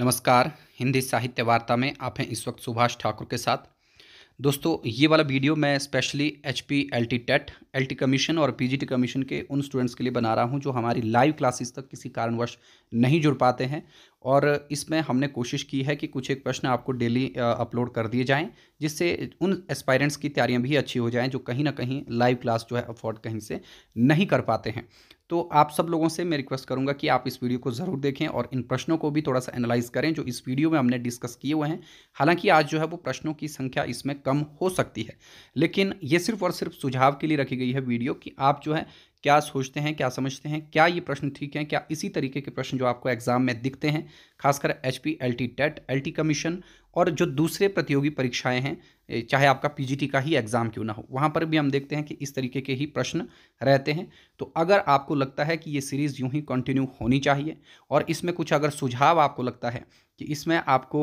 नमस्कार हिंदी साहित्य वार्ता में आप हैं इस वक्त सुभाष ठाकुर के साथ दोस्तों ये वाला वीडियो मैं specially H P L T TET L T commission और पी जी टी कमीशन के उन स्टूडेंट्स के लिए बना रहा हूँ जो हमारी लाइव क्लासेस तक किसी कारणवश नहीं जुड़ पाते हैं और इसमें हमने कोशिश की है कि कुछ एक प्रश्न आपको डेली अपलोड कर दिए जाएं जिससे उन एस्पायरेंट्स की तैयारियां भी अच्छी हो जाएं जो कहीं ना कहीं लाइव क्लास जो है अफोर्ड कहीं से नहीं कर पाते हैं तो आप सब लोगों से मैं रिक्वेस्ट करूंगा कि आप इस वीडियो को ज़रूर देखें और इन प्रश्नों को भी थोड़ा सा एनालाइज करें जो इस वीडियो में हमने डिस्कस किए हुए हैं हालांकि आज जो है वो प्रश्नों की संख्या इसमें कम हो सकती है लेकिन ये सिर्फ और सिर्फ सुझाव के लिए रखी गई है वीडियो कि आप जो है क्या सोचते हैं क्या समझते हैं क्या ये प्रश्न ठीक हैं क्या इसी तरीके के प्रश्न जो आपको एग्जाम में दिखते हैं खासकर H P L T TET L T commission और जो दूसरे प्रतियोगी परीक्षाएं हैं चाहे आपका पीजीटी का ही एग्ज़ाम क्यों ना हो वहाँ पर भी हम देखते हैं कि इस तरीके के ही प्रश्न रहते हैं तो अगर आपको लगता है कि ये सीरीज़ यूं ही कंटिन्यू होनी चाहिए और इसमें कुछ अगर सुझाव आपको लगता है कि इसमें आपको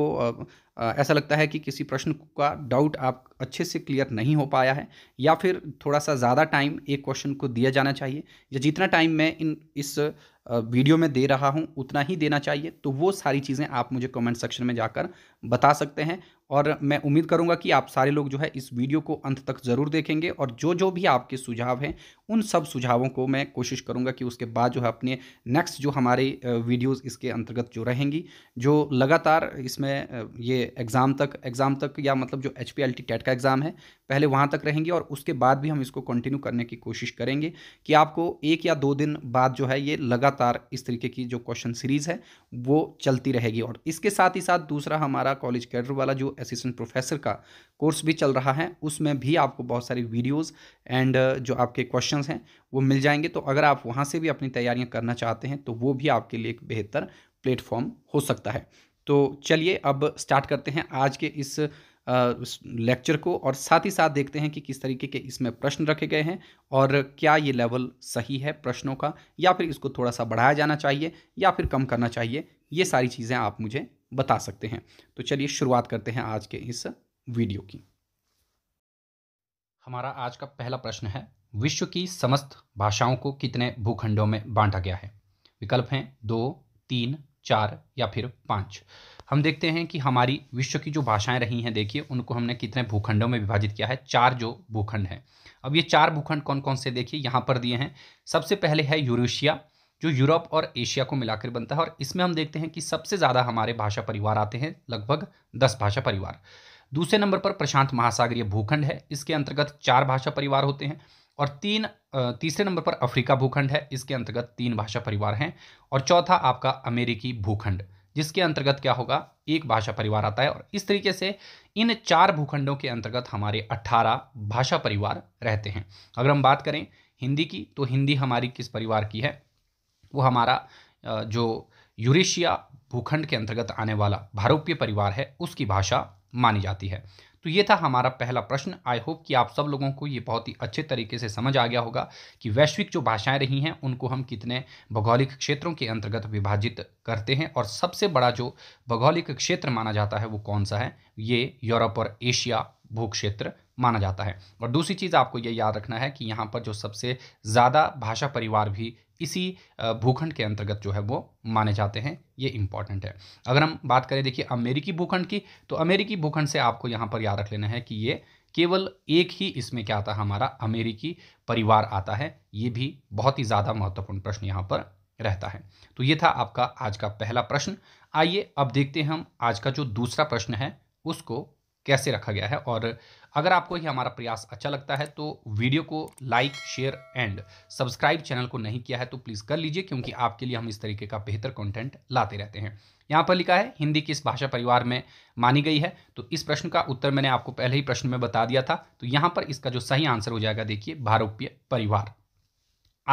ऐसा लगता है कि किसी प्रश्न का डाउट आप अच्छे से क्लियर नहीं हो पाया है या फिर थोड़ा सा ज़्यादा टाइम एक क्वेश्चन को दिया जाना चाहिए या जितना टाइम मैं इन इस वीडियो में दे रहा हूँ उतना ही देना चाहिए तो वो सारी चीज़ें आप मुझे कमेंट सेक्शन में जाकर बता सकते हैं और मैं उम्मीद करूंगा कि आप सारे लोग जो है इस वीडियो को अंत तक ज़रूर देखेंगे और जो जो भी आपके सुझाव हैं उन सब सुझावों को मैं कोशिश करूंगा कि उसके बाद जो है अपने नेक्स्ट जो हमारे वीडियोस इसके अंतर्गत जो रहेंगी जो लगातार इसमें ये एग्ज़ाम तक एग्ज़ाम तक या मतलब जो एच पी टेट का एग्ज़ाम है पहले वहाँ तक रहेंगी और उसके बाद भी हम इसको कंटिन्यू करने की कोशिश करेंगे कि आपको एक या दो दिन बाद जो है ये लगातार इस तरीके की जो क्वेश्चन सीरीज़ है वो चलती रहेगी और इसके साथ ही साथ दूसरा हमारा वाला कॉलेज कैडर वाला जो असिस्टेंट प्रोफेसर का कोर्स भी चल रहा है उसमें भी आपको बहुत सारी वीडियोस एंड uh, जो आपके क्वेश्चंस हैं वो मिल जाएंगे तो अगर आप वहाँ से भी अपनी तैयारियाँ करना चाहते हैं तो वो भी आपके लिए एक बेहतर प्लेटफॉर्म हो सकता है तो चलिए अब स्टार्ट करते हैं आज के इस लेक्चर uh, को और साथ ही साथ देखते हैं कि किस तरीके के इसमें प्रश्न रखे गए हैं और क्या ये लेवल सही है प्रश्नों का या फिर इसको थोड़ा सा बढ़ाया जाना चाहिए या फिर कम करना चाहिए ये सारी चीज़ें आप मुझे बता सकते हैं तो चलिए शुरुआत करते हैं आज के इस वीडियो की हमारा आज का पहला प्रश्न है विश्व की समस्त भाषाओं को कितने भूखंडों में बांटा गया है विकल्प हैं दो तीन चार या फिर पाँच हम देखते हैं कि हमारी विश्व की जो भाषाएं रही हैं देखिए उनको हमने कितने भूखंडों में विभाजित किया है चार जो भूखंड हैं अब ये चार भूखंड कौन कौन से देखिए यहाँ पर दिए हैं सबसे पहले है यूरेशिया जो यूरोप और एशिया को मिलाकर बनता है और इसमें हम देखते हैं कि सबसे ज़्यादा हमारे भाषा परिवार आते हैं लगभग दस भाषा परिवार दूसरे नंबर पर प्रशांत महासागरीय भूखंड है इसके अंतर्गत चार भाषा परिवार होते हैं और तीन तीसरे नंबर पर अफ्रीका भूखंड है इसके अंतर्गत तीन भाषा परिवार हैं और चौथा आपका अमेरिकी भूखंड जिसके अंतर्गत क्या होगा एक भाषा परिवार आता है और इस तरीके से इन चार भूखंडों के अंतर्गत हमारे 18 भाषा परिवार रहते हैं अगर हम बात करें हिंदी की तो हिंदी हमारी किस परिवार की है वो हमारा जो यूरेशिया भूखंड के अंतर्गत आने वाला भारोपीय परिवार है उसकी भाषा मानी जाती है तो ये था हमारा पहला प्रश्न आई होप कि आप सब लोगों को ये बहुत ही अच्छे तरीके से समझ आ गया होगा कि वैश्विक जो भाषाएं रही हैं उनको हम कितने भौगोलिक क्षेत्रों के अंतर्गत विभाजित करते हैं और सबसे बड़ा जो भौगोलिक क्षेत्र माना जाता है वो कौन सा है ये यूरोप और एशिया भू क्षेत्र माना जाता है और दूसरी चीज़ आपको ये याद रखना है कि यहाँ पर जो सबसे ज़्यादा भाषा परिवार भी इसी भूखंड के अंतर्गत जो है वो माने जाते हैं ये इम्पॉर्टेंट है अगर हम बात करें देखिए अमेरिकी भूखंड की तो अमेरिकी भूखंड से आपको यहाँ पर याद रख लेना है कि ये केवल एक ही इसमें क्या आता है हमारा अमेरिकी परिवार आता है ये भी बहुत ही ज़्यादा महत्वपूर्ण प्रश्न यहाँ पर रहता है तो ये था आपका आज का पहला प्रश्न आइए अब देखते हैं हम आज का जो दूसरा प्रश्न है उसको कैसे रखा गया है और अगर आपको ये हमारा प्रयास अच्छा लगता है तो वीडियो को like share and subscribe channel को नहीं किया है तो प्लीज़ कर लीजिए क्योंकि आपके लिए हम इस तरीके का बेहतर कंटेंट लाते रहते हैं यहाँ पर लिखा है हिंदी किस भाषा परिवार में मानी गई है तो इस प्रश्न का उत्तर मैंने आपको पहले ही प्रश्न में बता दिया था तो यहाँ पर इसका जो सही आंसर हो जाएगा देखिए भारोप्य परिवार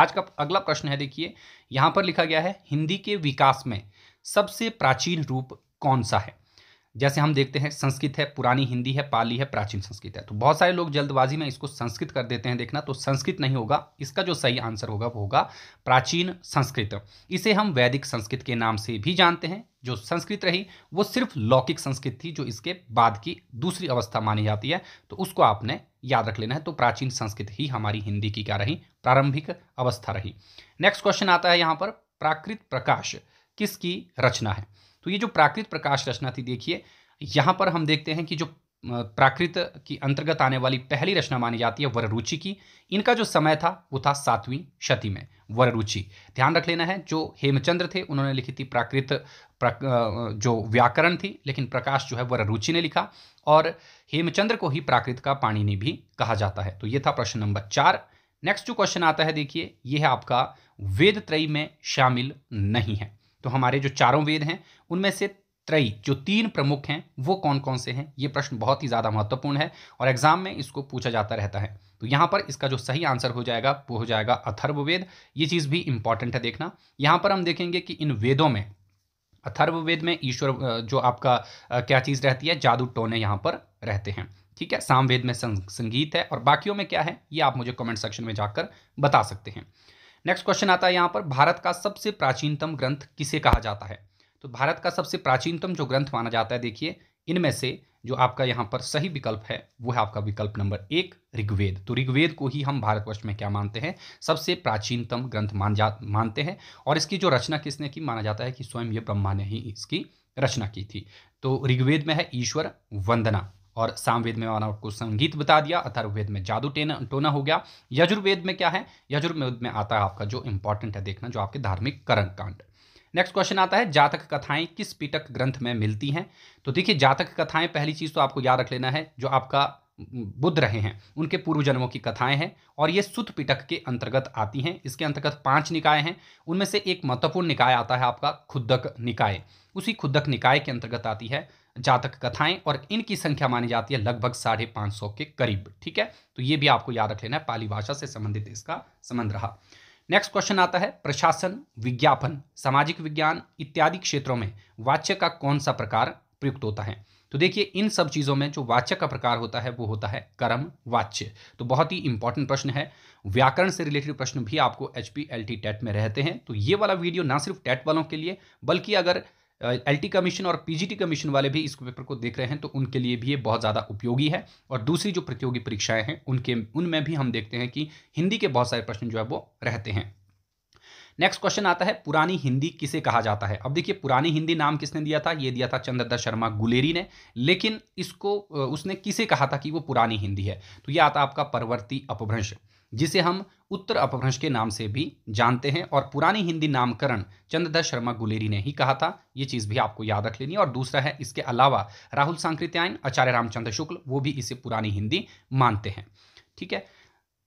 आज का अगला प्रश्न है देखिए यहाँ पर लिखा गया है हिंदी के विकास में सबसे प्राचीन रूप कौन सा है जैसे हम देखते हैं संस्कृत है पुरानी हिंदी है पाली है प्राचीन संस्कृत है तो बहुत सारे लोग जल्दबाजी में इसको संस्कृत कर देते हैं देखना तो संस्कृत नहीं होगा इसका जो सही आंसर होगा वो होगा प्राचीन संस्कृत इसे हम वैदिक संस्कृत के नाम से भी जानते हैं जो संस्कृत रही वो सिर्फ लौकिक संस्कृत थी जो इसके बाद की दूसरी अवस्था मानी जाती है तो उसको आपने याद रख लेना है तो प्राचीन संस्कृत ही हमारी हिंदी की क्या रही प्रारंभिक अवस्था रही नेक्स्ट क्वेश्चन आता है यहाँ पर प्राकृत प्रकाश किसकी रचना है तो ये जो प्राकृत प्रकाश रचना थी देखिए यहाँ पर हम देखते हैं कि जो प्राकृत की अंतर्गत आने वाली पहली रचना मानी जाती है वररुचि की इनका जो समय था वो था सातवीं शती में वररुचि ध्यान रख लेना है जो हेमचंद्र थे उन्होंने लिखी थी प्राकृत प्रा, जो व्याकरण थी लेकिन प्रकाश जो है वररुचि ने लिखा और हेमचंद्र को ही प्राकृत का पाणिनि भी कहा जाता है तो ये था प्रश्न नंबर चार नेक्स्ट जो क्वेश्चन आता है देखिए ये है आपका वेद त्रयी में शामिल नहीं है तो हमारे जो चारों वेद हैं उनमें से त्रई जो तीन प्रमुख हैं वो कौन कौन से हैं ये प्रश्न बहुत ही ज़्यादा महत्वपूर्ण है और एग्जाम में इसको पूछा जाता रहता है तो यहाँ पर इसका जो सही आंसर हो जाएगा वो हो जाएगा अथर्ववेद ये चीज़ भी इंपॉर्टेंट है देखना यहाँ पर हम देखेंगे कि इन वेदों में अथर्ववेद में ईश्वर जो आपका क्या चीज़ रहती है जादू टोने यहाँ पर रहते हैं ठीक है सामवेद में संगीत है और बाकियों में क्या है ये आप मुझे कमेंट सेक्शन में जाकर बता सकते हैं नेक्स्ट क्वेश्चन आता है यहाँ पर भारत का सबसे प्राचीनतम ग्रंथ किसे कहा जाता है तो भारत का सबसे प्राचीनतम जो ग्रंथ माना जाता है देखिए इनमें से जो आपका यहाँ पर सही विकल्प है वो है आपका विकल्प नंबर एक ऋग्वेद तो ऋग्वेद को ही हम भारतवर्ष में क्या मानते हैं सबसे प्राचीनतम ग्रंथ मान जा मानते हैं और इसकी जो रचना किसने की माना जाता है कि स्वयं ये ब्रह्मा ने ही इसकी रचना की थी तो ऋग्वेद में है ईश्वर वंदना और सामवेद में मानव को संगीत बता दिया अथर्ववेद में जादू टोना हो गया यजुर्वेद में क्या है यजुर्वेद में आता है आपका जो इंपॉर्टेंट है देखना जो आपके धार्मिक करण कांड नेक्स्ट क्वेश्चन आता है जातक कथाएं किस पीटक ग्रंथ में मिलती हैं तो देखिए जातक कथाएं पहली चीज़ तो आपको याद रख लेना है जो आपका बुद्ध रहे हैं उनके पूर्व जन्मों की कथाएं हैं और ये सुत पिटक के अंतर्गत आती हैं इसके अंतर्गत पांच निकाय हैं उनमें से एक महत्वपूर्ण निकाय आता है आपका खुदक निकाय उसी खुदक निकाय के अंतर्गत आती है जातक कथाएं और इनकी संख्या मानी जाती है लगभग साढ़े पाँच सौ के करीब ठीक है तो ये भी आपको याद रख लेना है पाली भाषा से संबंधित इसका संबंध रहा नेक्स्ट क्वेश्चन आता है प्रशासन विज्ञापन सामाजिक विज्ञान इत्यादि क्षेत्रों में वाच्य का कौन सा प्रकार प्रयुक्त होता है तो देखिए इन सब चीज़ों में जो वाच्य का प्रकार होता है वो होता है कर्म वाच्य तो बहुत ही इंपॉर्टेंट प्रश्न है व्याकरण से रिलेटेड प्रश्न भी आपको H P L T TET में रहते हैं तो ये वाला वीडियो ना सिर्फ टेट e वालों के लिए बल्कि अगर एलटी कमीशन और पीजीटी कमीशन वाले भी इस पेपर को देख रहे हैं तो उनके लिए भी ये बहुत ज़्यादा उपयोगी है और दूसरी जो प्रतियोगी परीक्षाएं हैं उनके उनमें भी हम देखते हैं कि हिंदी के बहुत सारे प्रश्न जो है वो रहते हैं नेक्स्ट क्वेश्चन आता है पुरानी हिंदी किसे कहा जाता है अब देखिए पुरानी हिंदी नाम किसने दिया था ये दिया था चंद्रदत्त शर्मा गुलेरी ने लेकिन इसको उसने किसे कहा था कि वो पुरानी हिंदी है तो यह आता आपका परवर्ती अपभ्रंश जिसे हम उत्तर अपभ्रंश के नाम से भी जानते हैं और पुरानी हिंदी नामकरण चंद्रधर शर्मा गुलेरी ने ही कहा था ये चीज़ भी आपको याद रख लेनी और दूसरा है इसके अलावा राहुल सांकृत्यायन आचार्य रामचंद्र शुक्ल वो भी इसे पुरानी हिंदी मानते हैं ठीक है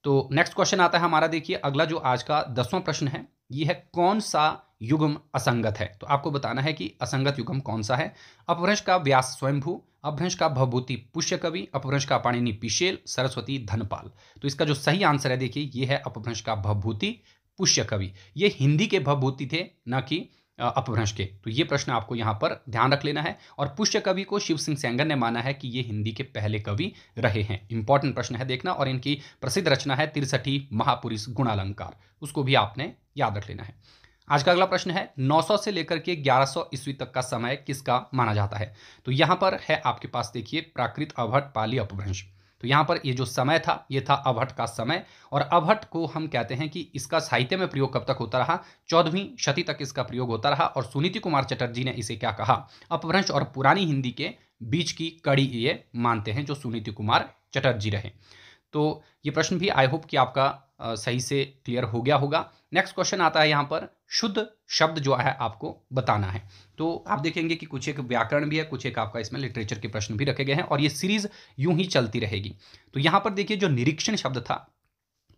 तो नेक्स्ट क्वेश्चन आता है हमारा देखिए अगला जो आज का दसवां प्रश्न है ये है कौन सा युगम असंगत है तो आपको बताना है कि असंगत युगम कौन सा है अपभ्रंश का व्यास स्वयंभू अपभ्रंश का भवभूति पुष्य कवि अपभ्रंश का पाणिनि पिशेल सरस्वती धनपाल तो इसका जो सही आंसर है देखिए ये है अपभ्रंश का भवभूति पुष्य कवि ये हिंदी के भवभूति थे न कि अपभ्रंश के तो ये प्रश्न आपको यहाँ पर ध्यान रख लेना है और पुष्य कवि को शिव सिंह सेंगर ने माना है कि ये हिंदी के पहले कवि रहे हैं इंपॉर्टेंट प्रश्न है देखना और इनकी प्रसिद्ध रचना है तिरसठी महापुरुष गुणालंकार उसको भी आपने याद रख लेना है आज का अगला प्रश्न है 900 से लेकर के 1100 ईस्वी तक का समय किसका माना जाता है तो यहां पर है आपके पास देखिए प्राकृत अभट पाली अपभ्रंश तो यहां पर ये जो समय था ये था अभट का समय और अभट को हम कहते हैं कि इसका साहित्य में प्रयोग कब तक होता रहा चौदहवीं शती तक इसका प्रयोग होता रहा और सुनीति कुमार चटर्जी ने इसे क्या कहा अपभ्रंश और पुरानी हिंदी के बीच की कड़ी ये मानते हैं जो सुनीति कुमार चटर्जी रहे तो ये प्रश्न भी आई होप कि आपका सही से क्लियर हो गया होगा नेक्स्ट क्वेश्चन आता है यहाँ पर शुद्ध शब्द जो है आपको बताना है तो आप हाँ। देखेंगे कि कुछ एक व्याकरण भी है कुछ एक आपका इसमें लिटरेचर के प्रश्न भी रखे गए हैं और ये सीरीज यूं ही चलती रहेगी तो यहाँ पर देखिए जो निरीक्षण शब्द था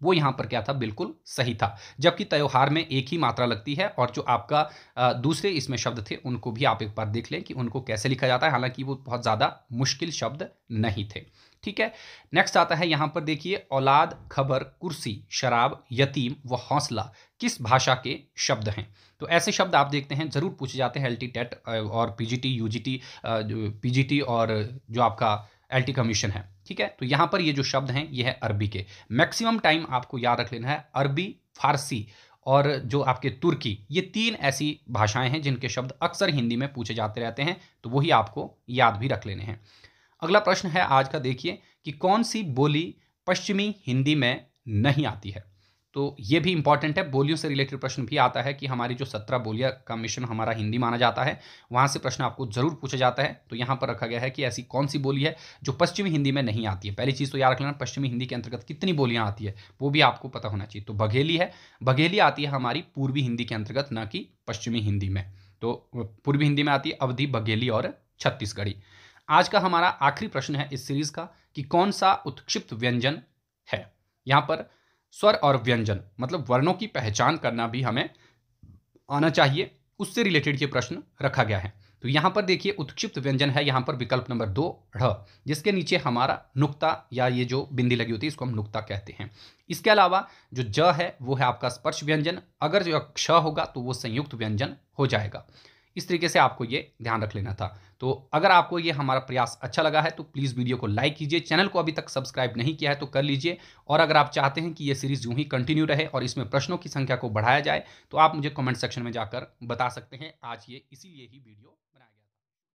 वो यहाँ पर क्या था बिल्कुल सही था जबकि त्यौहार में एक ही मात्रा लगती है और जो आपका दूसरे इसमें शब्द थे उनको भी आप एक बार देख लें कि उनको कैसे लिखा जाता है हालांकि वो बहुत ज़्यादा मुश्किल शब्द नहीं थे ठीक है नेक्स्ट आता है यहाँ पर देखिए औलाद खबर कुर्सी शराब यतीम व हौसला किस भाषा के शब्द हैं तो ऐसे शब्द आप देखते हैं ज़रूर पूछे जाते हैं एल टेट और पी जी टी और जो आपका एल कमीशन है ठीक है तो यहां पर ये जो शब्द हैं ये है अरबी के मैक्सिमम टाइम आपको याद रख लेना है अरबी फारसी और जो आपके तुर्की ये तीन ऐसी भाषाएं हैं जिनके शब्द अक्सर हिंदी में पूछे जाते रहते हैं तो वही आपको याद भी रख लेने हैं अगला प्रश्न है आज का देखिए कि कौन सी बोली पश्चिमी हिंदी में नहीं आती है तो ये भी इंपॉर्टेंट है बोलियों से रिलेटेड प्रश्न भी आता है कि हमारी जो सत्रह बोलिया का मिशन हमारा हिंदी माना जाता है वहाँ से प्रश्न आपको जरूर पूछा जाता है तो यहाँ पर रखा गया है कि ऐसी कौन सी बोली है जो पश्चिमी हिंदी में नहीं आती है पहली चीज़ तो याद रख लेना पश्चिमी हिंदी के अंतर्गत कितनी बोलियाँ आती है वो भी आपको पता होना चाहिए तो बघेली है बघेली आती है हमारी पूर्वी हिंदी के अंतर्गत न कि पश्चिमी हिंदी में तो पूर्वी हिंदी में आती है अवधि बघेली और छत्तीसगढ़ी आज का हमारा आखिरी प्रश्न है इस सीरीज का कि कौन सा उत्क्षिप्त व्यंजन है यहाँ पर स्वर और व्यंजन मतलब वर्णों की पहचान करना भी हमें आना चाहिए उससे रिलेटेड ये प्रश्न रखा गया है तो यहाँ पर देखिए उत्क्षिप्त व्यंजन है यहाँ पर विकल्प नंबर दो ढ जिसके नीचे हमारा नुक्ता या ये जो बिंदी लगी होती है इसको हम नुक्ता कहते हैं इसके अलावा जो ज है वो है आपका स्पर्श व्यंजन अगर जो क्ष होगा तो वो संयुक्त व्यंजन हो जाएगा इस तरीके से आपको ये ध्यान रख लेना था तो अगर आपको ये हमारा प्रयास अच्छा लगा है तो प्लीज़ वीडियो को लाइक कीजिए चैनल को अभी तक सब्सक्राइब नहीं किया है तो कर लीजिए और अगर आप चाहते हैं कि ये सीरीज़ यूँ ही कंटिन्यू रहे और इसमें प्रश्नों की संख्या को बढ़ाया जाए तो आप मुझे कमेंट सेक्शन में जाकर बता सकते हैं आज ये इसीलिए ही वीडियो बनाया गया